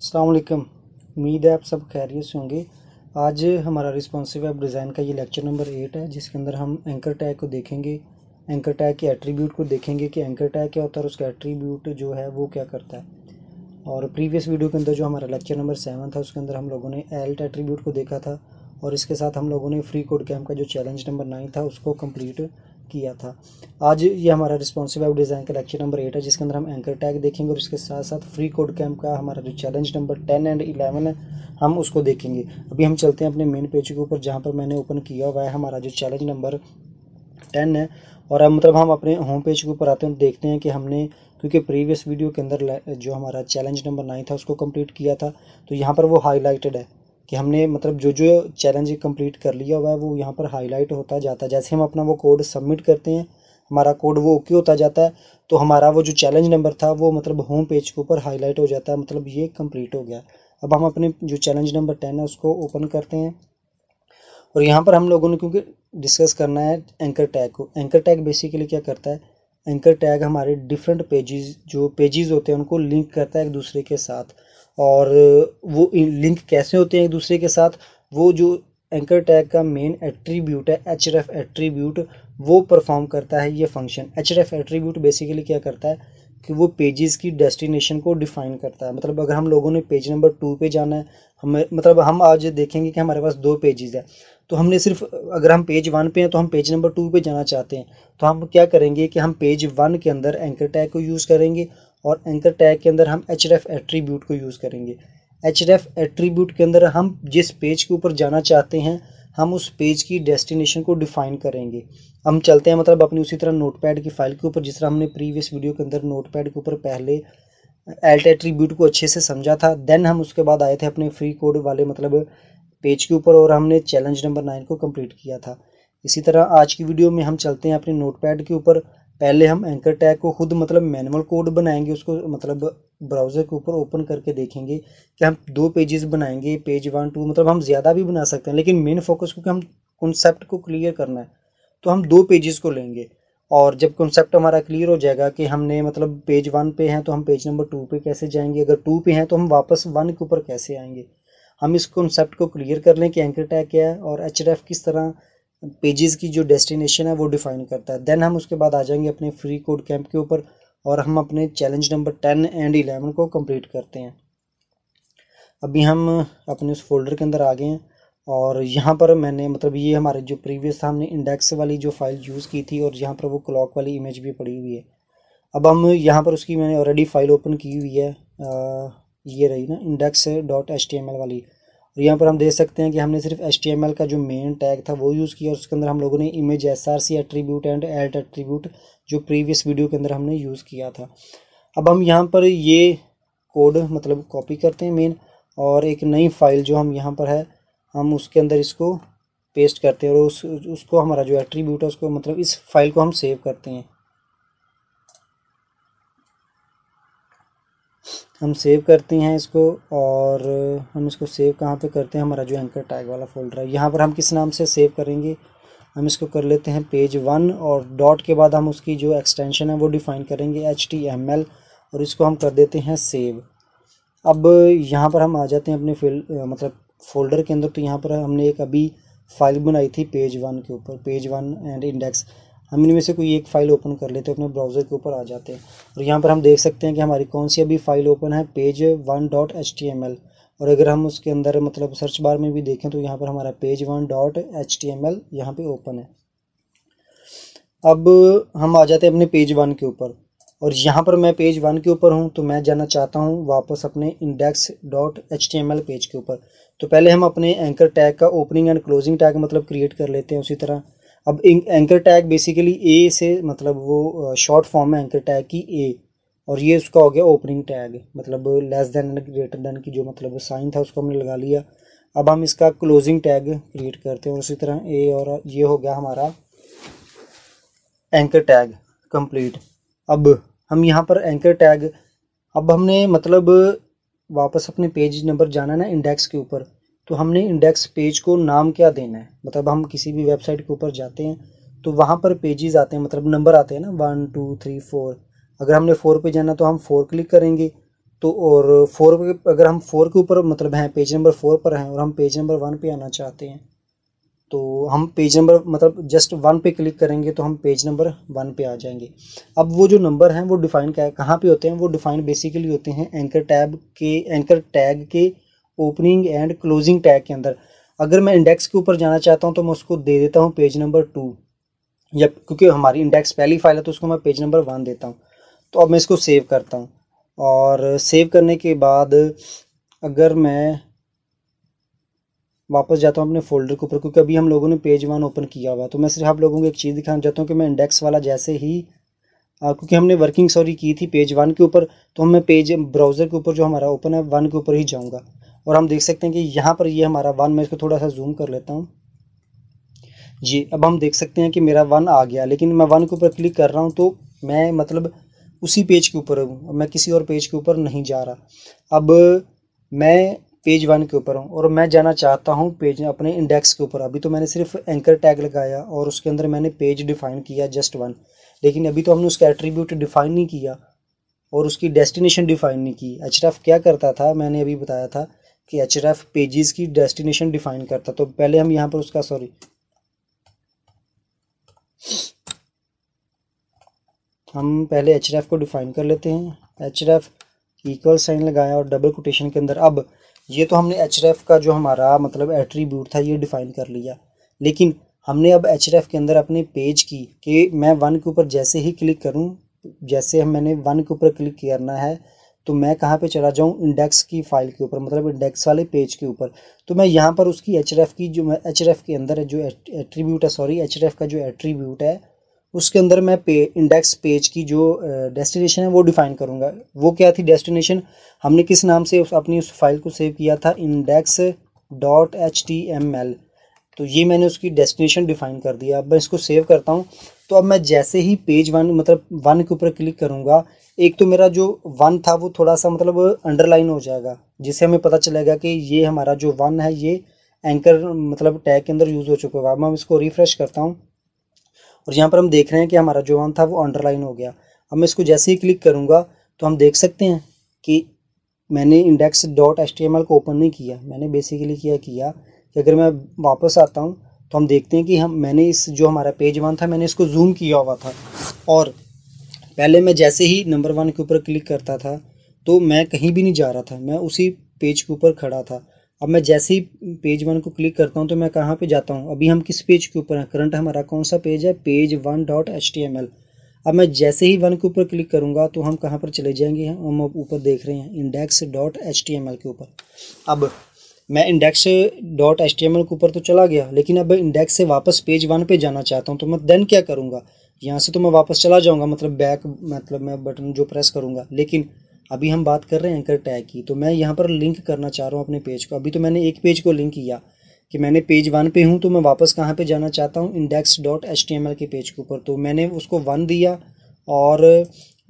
अल्लाम उम्मीद है आप सब खैरियत से होंगे आज हमारा रिस्पॉन्सिव ऐप डिज़ाइन का ये लेक्चर नंबर एट है जिसके अंदर हम एंकर टैग को देखेंगे एंकर टैग के एट्रीब्यूट को देखेंगे कि एंकर टैग क्या होता है और उसका एट्रीब्यूट जो है वो क्या करता है और प्रीवियस वीडियो के अंदर जो हमारा लेक्चर नंबर सेवन था उसके अंदर हम लोगों ने एल्ट एट्रीब्यूट को देखा था और इसके साथ हम लोगों ने फ्री कोड कैम्प का जो चैलेंज नंबर नाइन था उसको कम्प्लीट किया था आज ये हमारा रिस्पॉन्सिव वेब डिज़ाइन का लेक्चर नंबर एट है जिसके अंदर हम एंकर टैग देखेंगे और इसके साथ साथ फ्री कोड कैम्प का हमारा जो challenge number ten and eleven है हम उसको देखेंगे अभी हम चलते हैं अपने मेन पेज के ऊपर जहाँ पर मैंने ओपन किया हुआ है हमारा जो चैलेंज नंबर टेन है और अब मतलब हम अपने होम पेज के ऊपर आते हैं देखते हैं कि हमने क्योंकि प्रीवियस वीडियो के अंदर जो हमारा चैलेंज नंबर नाइन था उसको कंप्लीट किया था तो यहाँ पर वो हाईलाइटेड है कि हमने मतलब जो जो चैलेंज कंप्लीट कर लिया हुआ है वो यहाँ पर हाईलाइट होता जाता है जैसे हम अपना वो कोड सबमिट करते हैं हमारा कोड वो ओके होता जाता है तो हमारा वो जो चैलेंज नंबर था वो मतलब होम पेज के ऊपर हाईलाइट हो जाता है मतलब ये कंप्लीट हो गया अब हम अपने जो चैलेंज नंबर टेन है उसको ओपन करते हैं और यहाँ पर हम लोगों ने क्योंकि डिस्कस करना है एंकर टैग को एंकर टैग बेसिकली क्या करता है एंकर टैग हमारे डिफरेंट पेजेस जो पेजेस होते हैं उनको लिंक करता है एक दूसरे के साथ और वो लिंक कैसे होते हैं एक दूसरे के साथ वो जो एंकर टैग का मेन एट्रीब्यूट है एच एफ एट्रीब्यूट वो परफॉर्म करता है ये function H F attribute basically क्या करता है कि वो पेजेस की डेस्टिनेशन को डिफाइन करता है मतलब अगर हम लोगों ने पेज नंबर टू पे जाना है हमें मतलब हम आज देखेंगे कि हमारे पास दो पेजेस है तो हमने सिर्फ अगर हम पेज वन पे हैं तो हम पेज नंबर टू पे जाना चाहते हैं तो हम क्या करेंगे कि हम पेज वन के अंदर एंकर टैग को यूज़ करेंगे और एंकर टैग के अंदर हम एच रेफ एट्रीब्यूट को यूज़ करेंगे एच रेफ एट्रीब्यूट के अंदर हम जिस पेज के ऊपर जाना चाहते हैं हम उस पेज की डेस्टिनेशन को डिफाइन करेंगे हम चलते हैं मतलब अपनी उसी तरह नोटपैड की फ़ाइल के ऊपर जिस तरह हमने प्रीवियस वीडियो के अंदर नोटपैड के ऊपर पहले एल्ट एट्रीब्यूट को अच्छे से समझा था देन हम उसके बाद आए थे अपने फ्री कोड वाले मतलब पेज के ऊपर और हमने चैलेंज नंबर नाइन को कंप्लीट किया था इसी तरह आज की वीडियो में हम चलते हैं अपने नोटपैड के ऊपर पहले हम एंकर टैग को खुद मतलब मैनुअल कोड बनाएंगे उसको मतलब ब्राउज़र के ऊपर ओपन करके देखेंगे कि हम दो पेजेस बनाएंगे पेज वन टू मतलब हम ज़्यादा भी बना सकते हैं लेकिन मेन फोकस क्योंकि हम कॉन्सेप्ट को क्लियर करना है तो हम दो पेजेस को लेंगे और जब कॉन्सेप्ट हमारा क्लियर हो जाएगा कि हमने मतलब पेज वन पे हैं तो हम पेज नंबर टू पे कैसे जाएंगे अगर टू पे हैं तो हम वापस वन के ऊपर कैसे आएंगे हम इस कॉन्सेप्ट को क्लियर कर लें कि एंकर टैग क्या है और एच किस तरह पेजेस की जो डेस्टिनेशन है वो डिफाइन करता है देन हम उसके बाद आ जाएंगे अपने फ्री कोड कैंप के ऊपर और हम अपने challenge number ten and eleven को कंप्लीट करते हैं अभी हम अपने उस फोल्डर के अंदर आ गए हैं और यहाँ पर मैंने मतलब ये हमारे जो प्रीवियस था हमने इंडेक्स वाली जो फाइल यूज़ की थी और यहाँ पर वो क्लॉक वाली इमेज भी पड़ी हुई है अब हम यहाँ पर उसकी मैंने ऑलरेडी फ़ाइल ओपन की हुई है आ, ये रही ना index dot H T M L वाली और तो यहाँ पर हम देख सकते हैं कि हमने सिर्फ एच का जो मेन टैग था वो यूज़ किया और उसके अंदर हम लोगों ने image S R C attribute and alt attribute जो प्रीवियस वीडियो के अंदर हमने यूज़ किया था अब हम यहाँ पर ये कोड मतलब कॉपी करते हैं मेन और एक नई फाइल जो हम यहाँ पर है हम उसके अंदर इसको पेस्ट करते हैं और उस उसको हमारा जो एट्रीब्यूट है उसको मतलब इस फाइल को हम सेव करते हैं हम सेव करते हैं इसको और हम इसको सेव कहाँ पे करते हैं हमारा जो एंकर टैग वाला फोल्डर है यहाँ पर हम किस नाम से सेव करेंगे हम इसको कर लेते हैं पेज वन और डॉट के बाद हम उसकी जो एक्सटेंशन है वो डिफ़ाइन करेंगे एच टी एम एल और इसको हम कर देते हैं सेव अब यहाँ पर हम आ जाते हैं अपने फिल मतलब फोल्डर के अंदर तो यहाँ पर हमने एक अभी फाइल बनाई थी पेज वन के ऊपर पेज वन एंड इंडेक्स हम इनमें से कोई एक फ़ाइल ओपन कर लेते हैं अपने ब्राउज़र के ऊपर आ जाते हैं और यहाँ पर हम देख सकते हैं कि हमारी कौन सी अभी फ़ाइल ओपन है page one dot H T M L और अगर हम उसके अंदर मतलब सर्च बार में भी देखें तो यहाँ पर हमारा page one dot H T M L यहाँ पर ओपन है अब हम आ जाते हैं अपने पेज वन के ऊपर और यहाँ पर मैं पेज वन के ऊपर हूँ तो मैं जाना चाहता हूँ वापस अपने index dot H T M L page के ऊपर तो पहले हम अपने एंकर टैग का ओपनिंग एंड क्लोजिंग टैग मतलब क्रिएट कर लेते हैं उसी तरह अब एंकर टैग बेसिकली ए से मतलब वो शॉर्ट फॉर्म है एंकर टैग की ए और ये उसका हो गया ओपनिंग टैग मतलब less than and greater than की जो मतलब साइन था उसको हमने लगा लिया अब हम इसका क्लोजिंग टैग क्रिएट करते हैं और उसी तरह ए और ये हो गया हमारा एंकर टैग कंप्लीट अब हम यहाँ पर एंकर टैग अब हमने मतलब वापस अपने पेज नंबर जाना ना इंडेक्स के ऊपर तो हमने इंडेक्स पेज को नाम क्या देना है मतलब हम किसी भी वेबसाइट के ऊपर जाते हैं तो वहाँ पर पेजेस आते हैं मतलब नंबर आते हैं ना वन टू थ्री फोर अगर हमने फोर पे जाना तो हम फोर क्लिक करेंगे तो और फोर पे अगर हम फोर के ऊपर मतलब हैं पेज नंबर फोर पर हैं और हम पेज नंबर वन पे आना चाहते हैं तो हम पेज नंबर मतलब जस्ट वन पे क्लिक करेंगे तो हम पेज नंबर वन पे आ जाएंगे अब वो जो नंबर हैं वो डिफ़ाइन कहाँ पर होते हैं वो डिफ़ाइन बेसिकली होते हैं एंकर टैब के एंकर टैग के ओपनिंग एंड क्लोजिंग टैग के अंदर अगर मैं इंडेक्स के ऊपर जाना चाहता हूँ तो मैं उसको दे देता हूँ पेज नंबर टू या क्योंकि हमारी इंडेक्स पहली फाइल है तो उसको मैं पेज नंबर वन देता हूँ तो अब मैं इसको सेव करता हूँ और सेव करने के बाद अगर मैं वापस जाता हूँ अपने फोल्डर के ऊपर क्योंकि अभी हम लोगों ने पेज वन ओपन किया हुआ है तो मैं सिर्फ आप लोगों को एक चीज़ दिखाना चाहता हूँ कि मैं इंडेक्स वाला जैसे ही आ, क्योंकि हमने वर्किंग सॉरी की थी पेज वन के ऊपर तो मैं पेज ब्राउज़र के ऊपर जो हमारा ओपन है वन के ऊपर ही जाऊँगा और हम देख सकते हैं कि यहाँ पर ये हमारा वन मैं इसको थोड़ा सा जूम कर लेता हूँ जी अब हम देख सकते हैं कि मेरा वन आ गया लेकिन मैं वन के ऊपर क्लिक कर रहा हूँ तो मैं मतलब उसी पेज के ऊपर हूँ मैं किसी और पेज के ऊपर नहीं जा रहा अब मैं पेज वन के ऊपर हूँ और मैं जाना चाहता हूँ पेज अपने इंडेक्स के ऊपर अभी तो मैंने सिर्फ एंकर टैग लगाया और उसके अंदर मैंने पेज डिफाइन किया जस्ट वन लेकिन अभी तो हमने उसका एट्रीब्यूट डिफाइन नहीं किया और उसकी डेस्टिनेशन डिफाइन नहीं की एच क्या करता था मैंने अभी बताया था कि एच एफ पेजेस की डेस्टिनेशन डिफाइन करता तो पहले हम यहाँ पर उसका सॉरी हम पहले एच को डिफाइन कर लेते हैं एच इक्वल साइन लगाया और डबल कोटेशन के अंदर अब ये तो हमने एच का जो हमारा मतलब एट्रीब्यूट था ये डिफाइन कर लिया लेकिन हमने अब एच के अंदर अपने पेज की कि मैं वन के ऊपर जैसे ही क्लिक करूँ जैसे मैंने वन के ऊपर क्लिक करना है तो मैं कहाँ पे चला जाऊँ इंडेक्स की फाइल के ऊपर मतलब इंडेक्स वाले पेज के ऊपर तो मैं यहाँ पर उसकी एच की जो एच के अंदर जो एट्रीब्यूट है सॉरी एच का जो एट्रीब्यूट है उसके अंदर मैं पे इंडेक्स पेज की जो डेस्टिनेशन है वो डिफ़ाइन करूँगा वो क्या थी डेस्टिनेशन हमने किस नाम से उस अपनी उस फाइल को सेव किया था index dot H T M L तो ये मैंने उसकी डेस्टिनेशन डिफाइन कर दिया अब मैं इसको सेव करता हूँ तो अब मैं जैसे ही पेज वन मतलब वन के ऊपर क्लिक करूँगा एक तो मेरा जो वन था वो थोड़ा सा मतलब अंडरलाइन हो जाएगा जिससे हमें पता चलेगा कि ये हमारा जो वन है ये एंकर मतलब टैग के अंदर यूज़ हो चुका हुआ अब मैं इसको रिफ्रेश करता हूँ और यहाँ पर हम देख रहे हैं कि हमारा जो वन था वो अंडरलाइन हो गया अब मैं इसको जैसे ही क्लिक करूँगा तो हम देख सकते हैं कि मैंने इंडेक्स डॉट एच को ओपन नहीं किया मैंने बेसिकली क्या किया अगर मैं वापस आता हूँ तो हम देखते हैं कि हम मैंने इस जो हमारा पेज वन था मैंने इसको जूम किया हुआ था और पहले मैं जैसे ही नंबर वन के ऊपर क्लिक करता था तो मैं कहीं भी नहीं जा रहा था मैं उसी पेज के ऊपर खड़ा था अब मैं जैसे ही पेज वन को क्लिक करता हूँ तो मैं कहाँ पे जाता हूँ अभी हम किस पेज के ऊपर हैं करंट हमारा कौन सा पेज है page one dot H T M L अब मैं जैसे ही वन के ऊपर क्लिक करूँगा तो हम कहाँ पर चले जाएंगे हम ऊपर देख रहे हैं index dot H T M L के ऊपर अब मैं इंडेक्स डॉट एच के ऊपर तो चला गया लेकिन अब इंडेक्स से वापस पेज वन पे जाना चाहता हूँ तो मैं देन क्या करूँगा यहाँ से तो मैं वापस चला जाऊँगा मतलब बैक मतलब मैं बटन जो प्रेस करूँगा लेकिन अभी हम बात कर रहे हैं एंकर टैग की तो मैं यहाँ पर लिंक करना चाह रहा हूँ अपने पेज को अभी तो मैंने एक पेज को लिंक किया कि मैंने पेज वन पे हूँ तो मैं वापस कहाँ पे जाना चाहता हूँ इंडेक्स डॉट एच के पेज के ऊपर तो मैंने उसको वन दिया और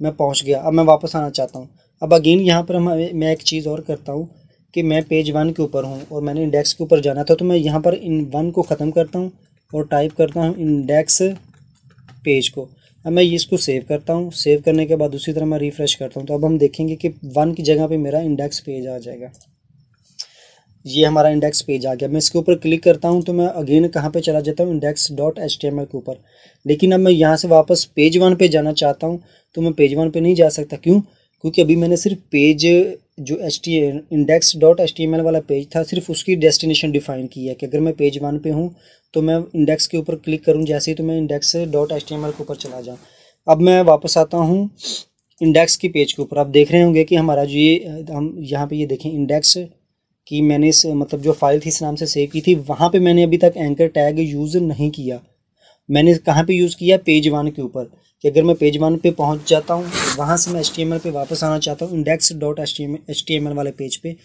मैं पहुँच गया अब मैं वापस आना चाहता हूँ अब अगेन यहाँ पर हम मैं एक चीज़ और करता हूँ कि मैं पेज वन के ऊपर हूँ और मैंने इंडेक्स के ऊपर जाना था तो मैं यहाँ पर इन वन को ख़त्म करता हूँ और टाइप करता हूँ इंडेक्स पेज को अब मैं इसको सेव करता हूँ सेव करने के बाद उसी तरह मैं रिफ़्रेश करता हूँ तो अब हम देखेंगे कि वन की जगह पे मेरा इंडेक्स पेज आ जाएगा ये हमारा इंडेक्स पेज आ गया मैं इसके ऊपर क्लिक करता हूँ तो मैं अगेन कहाँ पे चला जाता हूँ index dot H T M L के ऊपर लेकिन अब मैं यहाँ से वापस पेज वन पे जाना चाहता हूँ तो मैं पेज वन पे नहीं जा सकता क्यों क्योंकि अभी मैंने सिर्फ पेज जो H T index dot H T M L वाला पेज था सिर्फ उसकी डेस्टिनेशन डिफाइन की है कि अगर मैं पेज वन पे हूँ तो मैं इंडेक्स के ऊपर क्लिक करूँ जैसे ही तो मैं index dot H T M L के ऊपर चला जाऊँ अब मैं वापस आता हूँ इंडेक्स की पेज के ऊपर आप देख रहे होंगे कि हमारा जो ये हम यहाँ पे ये देखें इंडेक्स की मैंने इस मतलब जो फाइल थी इस नाम से सेव की थी वहाँ पे मैंने अभी तक एंकर टैग यूज़ नहीं किया मैंने कहाँ पे यूज़ किया पेज वन के ऊपर कि अगर मैं पेज वन पे पहुंच जाता हूँ तो वहाँ से मैं एच पे वापस आना चाहता हूँ इंडेक्स डॉट एच टी वाले पेज पे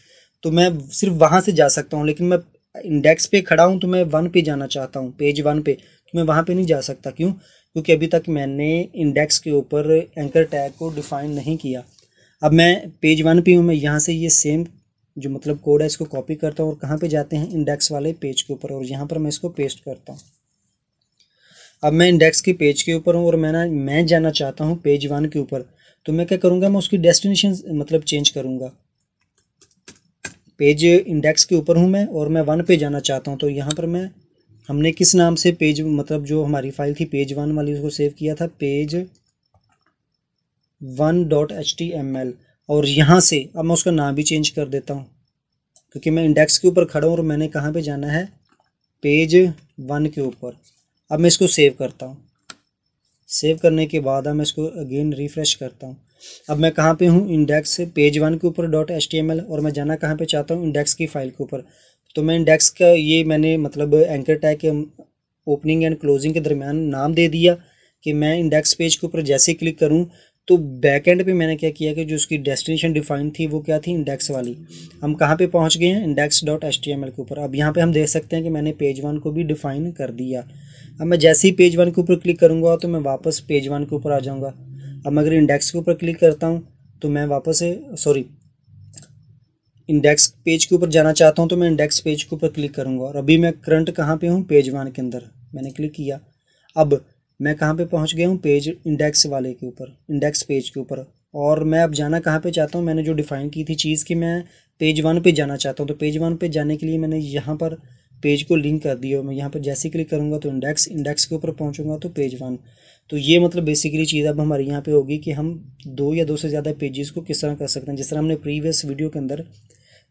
तो मैं सिर्फ वहाँ से जा सकता हूँ लेकिन मैं इंडेक्स पे खड़ा हूँ तो मैं वन पे जाना चाहता हूँ पेज वन पे तो मैं वहाँ पे नहीं जा सकता क्यों क्योंकि अभी तक मैंने इंडेक्स के ऊपर एंकर टैग को डिफ़ाइन नहीं किया अब मैं पेज वन पे हूँ मैं यहाँ से ये सेम जो मतलब कोड है इसको कॉपी करता हूँ और कहाँ पर जाते हैं इंडेक्स वाले पेज के ऊपर और यहाँ पर मैं इसको पेस्ट करता हूँ अब मैं इंडेक्स की पेज के ऊपर हूँ और मैं ना मैं जाना चाहता हूँ पेज वन के ऊपर तो मैं क्या करूँगा मैं उसकी डेस्टिनेशन मतलब चेंज करूँगा पेज इंडेक्स के ऊपर हूँ मैं और मैं वन पे जाना चाहता हूँ तो यहाँ पर मैं हमने किस नाम से पेज मतलब जो हमारी फाइल थी पेज वन वाली उसको सेव किया था page one dot H T M L और यहाँ से अब मैं उसका नाम भी चेंज कर देता हूँ क्योंकि मैं इंडेक्स के ऊपर खड़ा हूँ और मैंने कहाँ पे जाना है पेज वन के ऊपर अब मैं इसको सेव करता हूँ सेव करने के बाद अब मैं इसको अगेन रिफ्रेश करता हूँ अब मैं कहाँ पे हूँ इंडेक्स पेज वन के ऊपर डॉट एच और मैं जाना कहाँ पे चाहता हूँ इंडेक्स की फ़ाइल के ऊपर तो मैं इंडेक्स का ये मैंने मतलब एंकर टैग के ओपनिंग एंड क्लोजिंग के दरमियान नाम दे दिया कि मैं इंडेक्स पेज के ऊपर जैसे क्लिक करूँ तो बैक एंड पे मैंने क्या किया कि जो उसकी डेस्टिनेशन डिफाइन थी वो क्या थी इंडेक्स वाली हम कहाँ पे पहुँच गए हैं index dot H T M L के ऊपर अब यहाँ पे हम देख सकते हैं कि मैंने पेज वन को भी डिफाइन कर दिया अब मैं जैसे ही पेज वन के ऊपर क्लिक करूँगा तो मैं वापस पेज वन के ऊपर आ जाऊँगा अब मैं अगर इंडेक्स के ऊपर क्लिक करता हूँ तो मैं वापस सॉरी इंडेक्स पेज के ऊपर जाना चाहता हूँ तो मैं इंडेक्स पेज के ऊपर क्लिक करूँगा और अभी मैं करंट कहाँ पर हूँ पेज वन के अंदर मैंने क्लिक किया अब मैं कहाँ पे पहुँच गया हूँ पेज इंडेक्स वाले के ऊपर इंडेक्स पेज के ऊपर और मैं अब जाना कहाँ पे चाहता हूँ मैंने जो डिफ़ाइन की थी चीज़ कि मैं पेज वन पे जाना चाहता हूँ तो पेज वन पे जाने के लिए मैंने यहाँ पर पेज को लिंक कर दिया मैं यहाँ पर जैसे क्लिक करूँगा तो इंडेक्स इंडेक्स के ऊपर पहुँचूँगा तो पेज वन तो ये मतलब बेसिकली चीज़ अब हमारे यहाँ पर होगी कि हम दो या दो से ज़्यादा पेजेस को किस तरह कर सकते हैं जिस तरह हमने प्रीवियस वीडियो के अंदर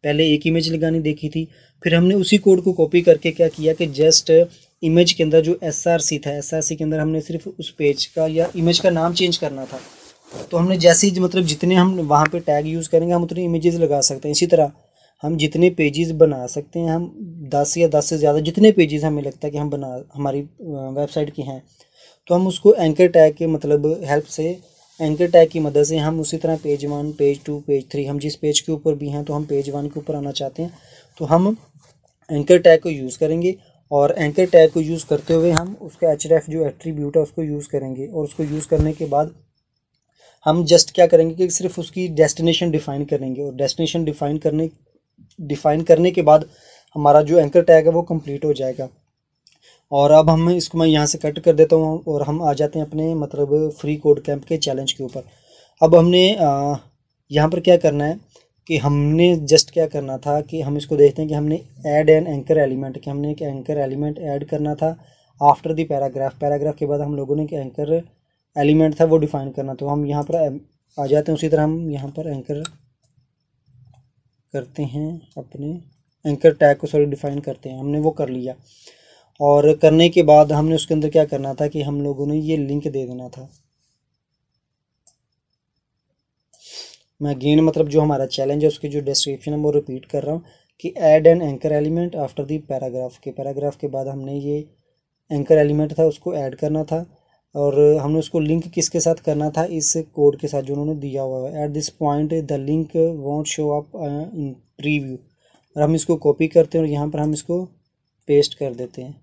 पहले एक इमेज लगानी देखी थी फिर हमने उसी कोड को कॉपी करके क्या किया कि जस्ट इमेज के अंदर जो एस था एस के अंदर हमने सिर्फ उस पेज का या इमेज का नाम चेंज करना था तो हमने जैसे ही मतलब जितने हम वहाँ पे टैग यूज़ करेंगे हम उतने इमेजेस लगा सकते हैं इसी तरह हम जितने पेजेस बना सकते हैं हम दस या दस से ज़्यादा जितने पेजेस हमें लगता है कि हम बना हमारी वेबसाइट की हैं तो हम उसको एंकर टैग के मतलब हेल्प से एंकर टैग की मदद से हम उसी तरह page one page two page three हम जिस पेज के ऊपर भी हैं तो हम पेज वन के ऊपर आना चाहते हैं तो हम एंकर टैग को यूज़ करेंगे और एंकर टैग को यूज़ करते हुए हम उसका एच जो एट्रीब्यूट है उसको यूज़ करेंगे और उसको यूज़ करने के बाद हम जस्ट क्या करेंगे कि सिर्फ उसकी डेस्टिनेशन डिफ़ाइन करेंगे और डेस्टिनेशन डिफ़ाइन करने डिफ़ाइन करने के बाद हमारा जो एंकर टैग है वो कंप्लीट हो जाएगा और अब हम इसको मैं यहाँ से कट कर देता हूँ और हम आ जाते हैं अपने मतलब फ्री कोड कैंप के चैलेंज के ऊपर अब हमने यहाँ पर क्या करना है कि हमने जस्ट क्या करना था कि हम इसको देखते हैं कि हमने ऐड एन एंकर एलिमेंट कि हमने एक एंकर एलिमेंट ऐड करना था आफ्टर दी पैराग्राफ पैराग्राफ के बाद हम लोगों ने एक एंकर एलिमेंट था वो डिफाइन करना तो हम यहाँ पर आ जाते हैं उसी तरह हम यहाँ पर एंकर करते हैं अपने एंकर टैग को सॉरी डिफाइन करते हैं हमने वो कर लिया और करने के बाद हमने उसके अंदर क्या करना था कि हम लोगों ने ये लिंक दे देना था मैं अगेन मतलब जो हमारा चैलेंज है उसकी जो डिस्क्रिप्शन है वो रिपीट कर रहा हूँ कि add an anchor element after the paragraph के पैराग्राफ के बाद हमने ये एंकर एलिमेंट था उसको ऐड करना था और हमने उसको लिंक किसके साथ करना था इस कोड के साथ जो उन्होंने दिया हुआ है at this point the link won't show up in preview और हम इसको कॉपी करते हैं और यहाँ पर हम इसको पेस्ट कर देते हैं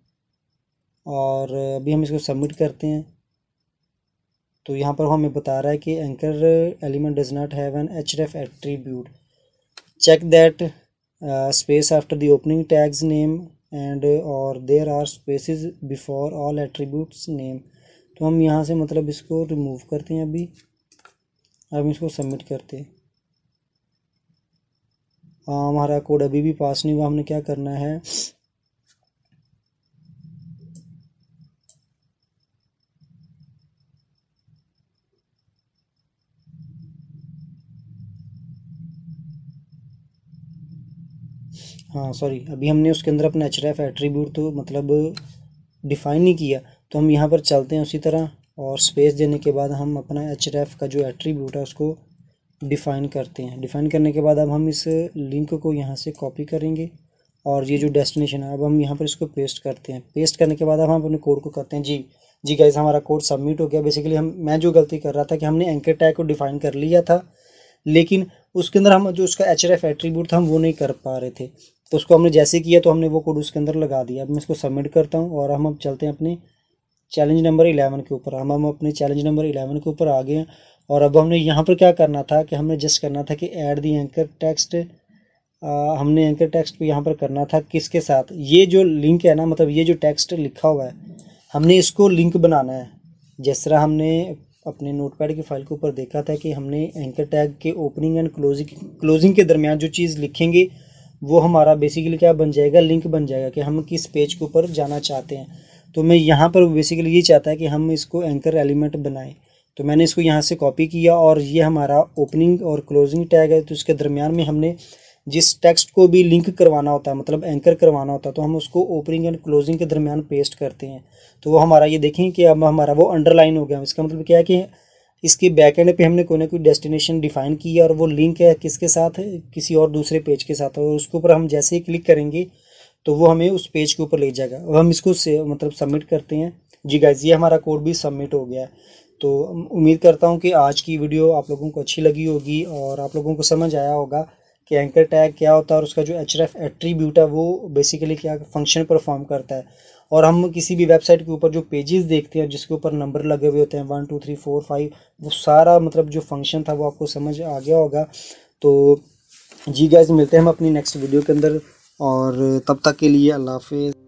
और अभी हम इसको सबमिट करते हैं तो यहाँ पर हमें बता रहा है कि anchor element does not have an H ref attribute check that space after the opening tags name and और there are spaces before all attributes name तो हम यहाँ से मतलब इसको रिमूव करते हैं अभी अब इसको सबमिट करते हैं हाँ, हमारा कोड अभी भी पास नहीं हुआ हमने क्या करना है हाँ सॉरी अभी हमने उसके अंदर अपना एच एट्रीब्यूट तो मतलब डिफाइन नहीं किया तो हम यहाँ पर चलते हैं उसी तरह और स्पेस देने के बाद हम अपना एच का जो एट्रीब्यूट है उसको डिफ़ाइन करते हैं डिफ़ाइन करने के बाद अब हम इस लिंक को यहाँ से कॉपी करेंगे और ये जो डेस्टिनेशन है अब हम यहाँ पर इसको पेस्ट करते हैं पेस्ट करने के बाद अब हम अपने कोड को करते हैं जी जी गाइज हमारा कोड सबमिट हो गया बेसिकली हम मैं जो गलती कर रहा था कि हमने एंकर टैग को डिफ़ाइन कर लिया था लेकिन उसके अंदर हम जो उसका एच एट्रीब्यूट था हम वो नहीं कर पा रहे थे तो उसको हमने जैसे किया तो हमने वो कोड उसके अंदर लगा दिया अब मैं इसको सबमिट करता हूँ और हम अब चलते हैं अपने चैलेंज नंबर इलेवन के ऊपर हम हम अपने चैलेंज नंबर इलेवन के ऊपर आ गए हैं और अब हमने यहाँ पर क्या करना था कि हमने जस्ट करना था कि ऐड दी एंकर टेक्स्ट हमने एंकर टेक्स्ट को यहाँ पर करना था किसके साथ ये जो लिंक है ना मतलब ये जो टेक्स्ट लिखा हुआ है हमने इसको लिंक बनाना है जिस तरह हमने अपने नोटपैड की फाइल के ऊपर देखा था कि हमने एंकर टैग के ओपनिंग एंड क्लोजिंग क्लोजिंग के दरमियान जो चीज़ लिखेंगे वो हमारा बेसिकली क्या बन जाएगा लिंक बन जाएगा कि हम किस पेज के ऊपर जाना चाहते हैं तो मैं यहाँ पर बेसिकली ये चाहता है कि हम इसको एंकर एलिमेंट बनाएं तो मैंने इसको यहाँ से कॉपी किया और ये हमारा ओपनिंग और क्लोजिंग टैग है तो इसके दरमियान में हमने जिस टेक्स्ट को भी लिंक करवाना होता है मतलब एंकर करवाना होता है तो हम उसको ओपनिंग एंड क्लोजिंग के दरमियान पेस्ट करते हैं तो वो हमारा ये देखें कि अब हमारा वो अंडरलाइन हो गया इसका मतलब क्या है कि इसके बैकएंड पे हमने कोई ना कोई डेस्टिनेशन डिफाइन की है और वो लिंक है किसके साथ है किसी और दूसरे पेज के साथ और उसके ऊपर हम जैसे ही क्लिक करेंगे तो वो हमें उस पेज के ऊपर ले जाएगा और हम इसको से मतलब सबमिट करते हैं जी गाइज ये हमारा कोड भी सबमिट हो गया है तो उम्मीद करता हूँ कि आज की वीडियो आप लोगों को अच्छी लगी होगी और आप लोगों को समझ आया होगा कि एंकर टैग क्या होता है और उसका जो एच एफ एट्रीब्यूट है वो बेसिकली क्या फंक्शन परफॉर्म करता है और हम किसी भी वेबसाइट के ऊपर जो पेजेस देखते हैं जिसके ऊपर नंबर लगे हुए होते हैं one two three four five वो सारा मतलब जो फंक्शन था वो आपको समझ आ गया होगा तो जी गैज मिलते हैं हम अपनी नेक्स्ट वीडियो के अंदर और तब तक के लिए अल्लाह हाफिज़